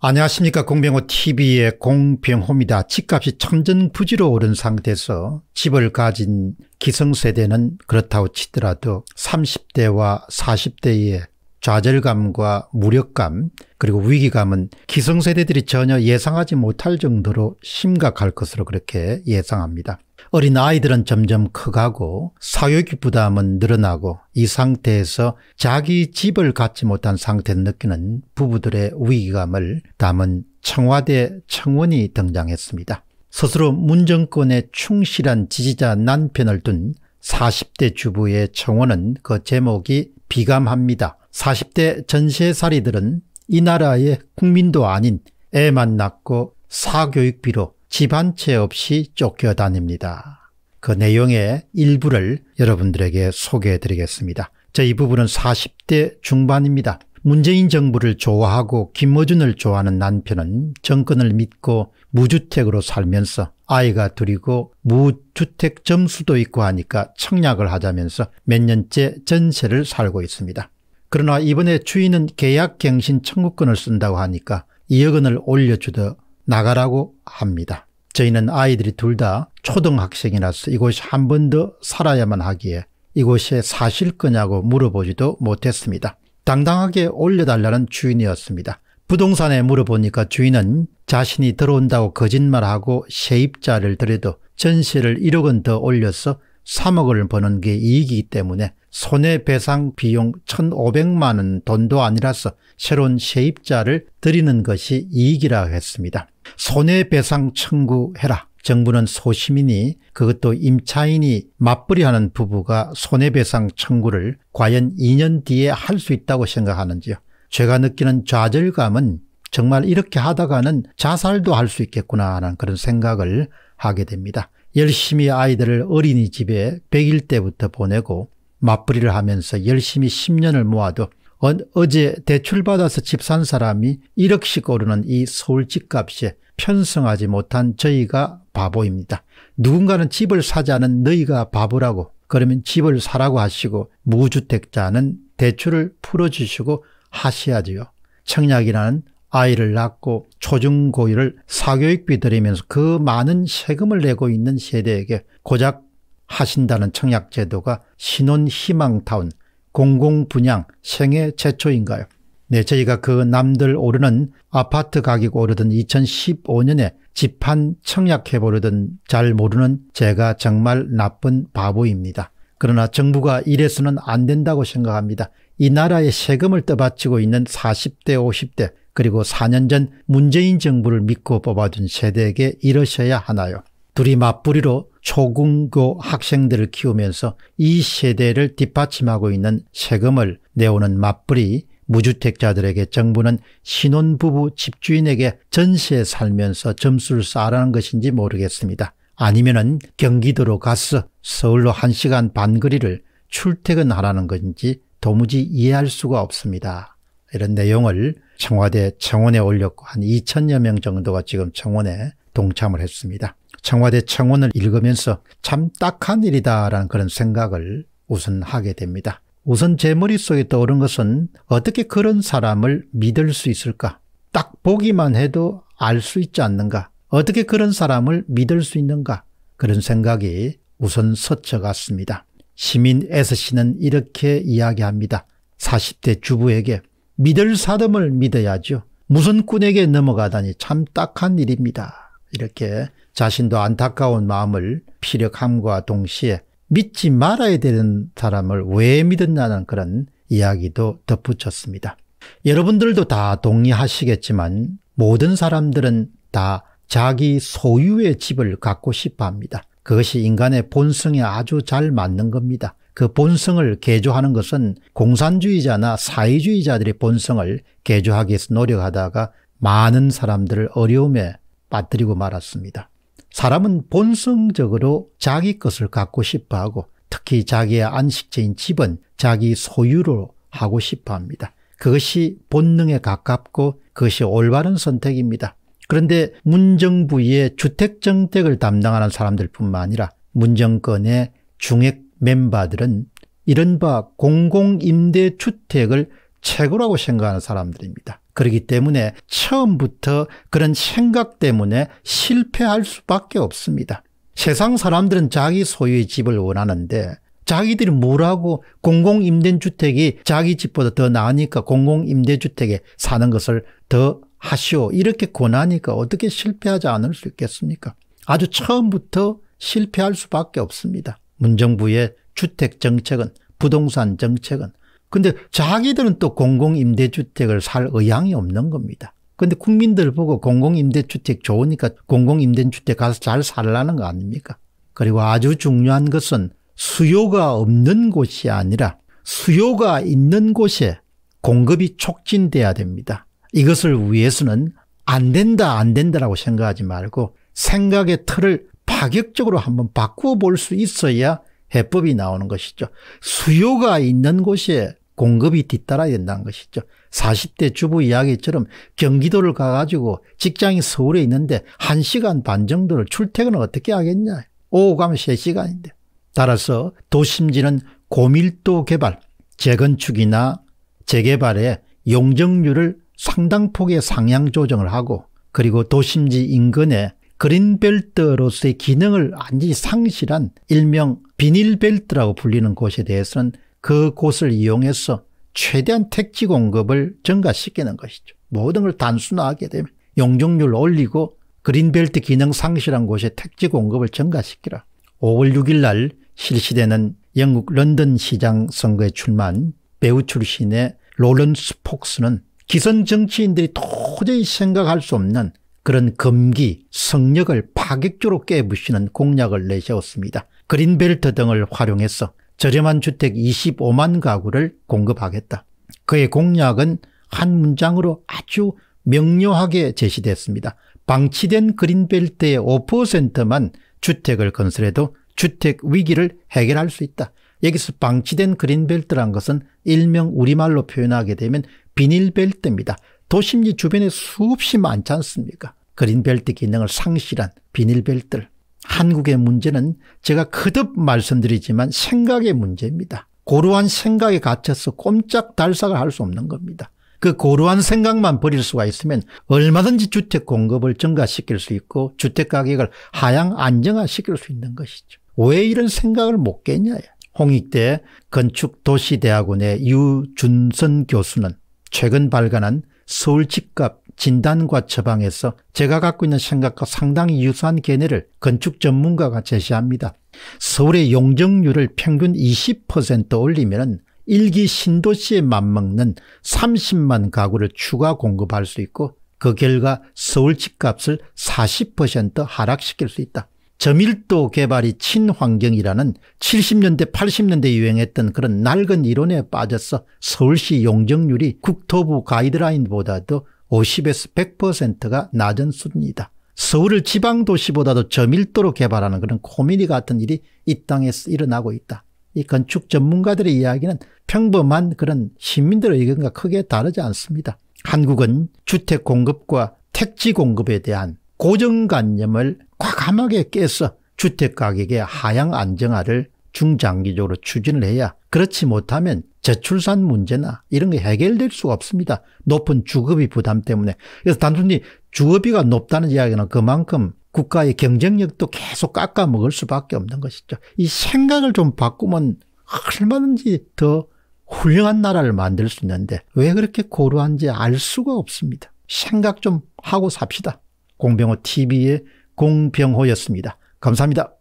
안녕하십니까 공병호 TV의 공병호입니다. 집값이 천전부지로 오른 상태에서 집을 가진 기성세대는 그렇다고 치더라도 30대와 40대의 좌절감과 무력감 그리고 위기감은 기성세대들이 전혀 예상하지 못할 정도로 심각할 것으로 그렇게 예상합니다. 어린 아이들은 점점 커가고 사교육 부담은 늘어나고 이 상태에서 자기 집을 갖지 못한 상태를 느끼는 부부들의 위기감을 담은 청와대 청원이 등장했습니다. 스스로 문정권에 충실한 지지자 남편을 둔 40대 주부의 청원은 그 제목이 비감합니다. 40대 전세살이들은 이 나라의 국민도 아닌 애만 낳고 사교육비로 집 한 채 없이 쫓겨다닙니다. 그 내용의 일부를 여러분들에게 소개해 드리겠습니다. 저이 부분은 40대 중반입니다. 문재인 정부를 좋아하고 김어준을 좋아하는 남편은 정권을 믿고 무주택으로 살면서 아이가 둘이고 무주택 점수도 있고 하니까 청약을 하자면서 몇 년째 전세를 살고 있습니다. 그러나 이번에 주인은 계약갱신 청구권을 쓴다고 하니까 2억 원을 올려주더 나가라고 합니다. 저희는 아이들이 둘 다 초등학생이라서 이곳이 한 번 더 살아야만 하기에 이곳에 사실 거냐고 물어보지도 못했습니다. 당당하게 올려달라는 주인이었습니다. 부동산에 물어보니까 주인은 자신이 들어온다고 거짓말하고 세입자를 들여도 전세를 1억 원 더 올려서 3억 원을 버는 게 이익이기 때문에 손해배상 비용 1,500만 원 돈도 아니라서 새로운 세입자를 드리는 것이 이익이라 했습니다. 손해배상 청구해라. 정부는 소시민이 그것도 임차인이 맞벌이하는 부부가 손해배상 청구를 과연 2년 뒤에 할 수 있다고 생각하는지요. 제가 느끼는 좌절감은 정말 이렇게 하다가는 자살도 할 수 있겠구나 하는 그런 생각을 하게 됩니다. 열심히 아이들을 어린이집에 100일 때부터 보내고 맞벌이를 하면서 열심히 10년을 모아도 어, 어제 대출받아서 집 산 사람이 1억씩 오르는 이 서울 집값에 편성하지 못한 저희가 바보입니다. 누군가는 집을 사자는 너희가 바보라고 그러면 집을 사라고 하시고 무주택자는 대출을 풀어주시고 하셔야지요. 청약이라는 아이를 낳고 초중고유를 사교육비 들이면서 그 많은 세금을 내고 있는 세대에게 고작 하신다는 청약제도가 신혼희망타운, 공공분양, 생애 최초인가요? 네, 저희가 그 남들 오르는 아파트 가격 오르던 2015년에 집 한 청약해 보려던 잘 모르는 제가 정말 나쁜 바보입니다. 그러나 정부가 이래서는 안 된다고 생각합니다. 이 나라의 세금을 떠받치고 있는 40대 50대 그리고 4년 전 문재인 정부를 믿고 뽑아준 세대에게 이러셔야 하나요? 둘이 맞부리로 초중고 그 학생들을 키우면서 이 세대를 뒷받침하고 있는 세금을 내오는 맞불이 무주택자들에게 정부는 신혼부부 집주인에게 전세 살면서 점수를 쌓으라는 것인지 모르겠습니다. 아니면은 경기도로 가서 서울로 1시간 반 거리를 출퇴근하라는 건지 도무지 이해할 수가 없습니다. 이런 내용을 청와대 청원에 올렸고 한 2천여 명 정도가 지금 청원에 동참을 했습니다. 청와대 청원을 읽으면서 참 딱한 일이다라는 그런 생각을 우선 하게 됩니다. 우선 제 머릿속에 떠오른 것은 어떻게 그런 사람을 믿을 수 있을까? 딱 보기만 해도 알 수 있지 않는가? 어떻게 그런 사람을 믿을 수 있는가? 그런 생각이 우선 서쳐갔습니다. 시민 S씨는 이렇게 이야기합니다. 40대 주부에게 믿을 사람을 믿어야죠. 무슨 꾼에게 넘어가다니 참 딱한 일입니다. 이렇게 자신도 안타까운 마음을 피력함과 동시에 믿지 말아야 되는 사람을 왜 믿었냐는 그런 이야기도 덧붙였습니다. 여러분들도 다 동의하시겠지만 모든 사람들은 다 자기 소유의 집을 갖고 싶어 합니다. 그것이 인간의 본성에 아주 잘 맞는 겁니다. 그 본성을 개조하는 것은 공산주의자나 사회주의자들의 본성을 개조하기 위해서 노력하다가 많은 사람들을 어려움에 빠뜨리고 말았습니다. 사람은 본성적으로 자기 것을 갖고 싶어 하고 특히 자기의 안식처인 집은 자기 소유로 하고 싶어 합니다. 그것이 본능에 가깝고 그것이 올바른 선택입니다. 그런데 문정부의 주택 정책을 담당하는 사람들 뿐만 아니라 문정권의 중액 멤버들은 이른바 공공임대주택을 최고라고 생각하는 사람들입니다. 그렇기 때문에 처음부터 그런 생각 때문에 실패할 수밖에 없습니다. 세상 사람들은 자기 소유의 집을 원하는데 자기들이 뭐라고 공공임대주택이 자기 집보다 더 나으니까 공공임대주택에 사는 것을 더 하시오 이렇게 권하니까 어떻게 실패하지 않을 수 있겠습니까? 아주 처음부터 실패할 수밖에 없습니다. 문정부의 주택 정책은 부동산 정책은 근데 자기들은 또 공공임대주택을 살 의향이 없는 겁니다. 근데 국민들 보고 공공임대주택 좋으니까 공공임대주택 가서 잘 살라는 거 아닙니까? 그리고 아주 중요한 것은 수요가 없는 곳이 아니라 수요가 있는 곳에 공급이 촉진돼야 됩니다. 이것을 위해서는 안 된다 안 된다라고 생각하지 말고 생각의 틀을 파격적으로 한번 바꾸어 볼 수 있어야 해법이 나오는 것이죠. 수요가 있는 곳에 공급이 뒤따라야 된다는 것이죠. 40대 주부 이야기처럼 경기도를 가가지고 직장이 서울에 있는데 1시간 반 정도를 출퇴근을 어떻게 하겠냐. 오후 가면 3시간인데. 따라서 도심지는 고밀도 개발, 재건축이나 재개발에 용적률을 상당폭의 상향 조정을 하고 그리고 도심지 인근에 그린벨트로서의 기능을 완전히 상실한 일명 비닐벨트라고 불리는 곳에 대해서는 그곳을 이용해서 최대한 택지 공급을 증가시키는 것이죠. 모든 걸 단순화하게 되면 용적률 올리고 그린벨트 기능 상실한 곳에 택지 공급을 증가시키라. 5월 6일 날 실시되는 영국 런던 시장 선거에 출마한 배우 출신의 로런스 폭스는 기선 정치인들이 도저히 생각할 수 없는 그런 금기, 성역을 파격적으로 깨부시는 공약을 내세웠습니다. 그린벨트 등을 활용해서 저렴한 주택 25만 가구를 공급하겠다. 그의 공약은 한 문장으로 아주 명료하게 제시됐습니다. 방치된 그린벨트의 5%만 주택을 건설해도 주택 위기를 해결할 수 있다. 여기서 방치된 그린벨트란 것은 일명 우리말로 표현하게 되면 비닐벨트입니다. 도심지 주변에 수없이 많지 않습니까? 그린벨트 기능을 상실한 비닐벨트를. 한국의 문제는 제가 거듭 말씀드리지만 생각의 문제입니다. 고루한 생각에 갇혀서 꼼짝달싹을 할 수 없는 겁니다. 그 고루한 생각만 버릴 수가 있으면 얼마든지 주택 공급을 증가시킬 수 있고 주택 가격을 하향 안정화시킬 수 있는 것이죠. 왜 이런 생각을 못 깨냐. 홍익대 건축도시대학원의 유준선 교수는 최근 발간한 서울 집값 진단과 처방에서 제가 갖고 있는 생각과 상당히 유사한 견해를 건축 전문가가 제시합니다. 서울의 용적률을 평균 20% 올리면 일기 신도시에 맞먹는 30만 가구를 추가 공급할 수 있고 그 결과 서울 집값을 40% 하락시킬 수 있다. 저밀도 개발이 친환경이라는 70년대 80년대 유행했던 그런 낡은 이론에 빠져서 서울시 용적률이 국토부 가이드라인보다도 50에서 100%가 낮은 수준이다 서울을 지방도시보다도 저밀도로 개발하는 그런 고민이 같은 일이 이 땅에서 일어나고 있다. 이 건축 전문가들의 이야기는 평범한 그런 시민들의 의견과 크게 다르지 않습니다. 한국은 주택 공급과 택지 공급에 대한 고정관념을 과감하게 깨서 주택 가격의 하향 안정화를 중장기적으로 추진을 해야 그렇지 못하면 재출산 문제나 이런 게 해결될 수가 없습니다. 높은 주거비 부담 때문에. 그래서 단순히 주거비가 높다는 이야기는 그만큼 국가의 경쟁력도 계속 깎아 먹을 수밖에 없는 것이죠. 이 생각을 좀 바꾸면 얼마든지 더 훌륭한 나라를 만들 수 있는데 왜 그렇게 고루한지 알 수가 없습니다. 생각 좀 하고 삽시다. 공병호 TV의 공병호였습니다. 감사합니다.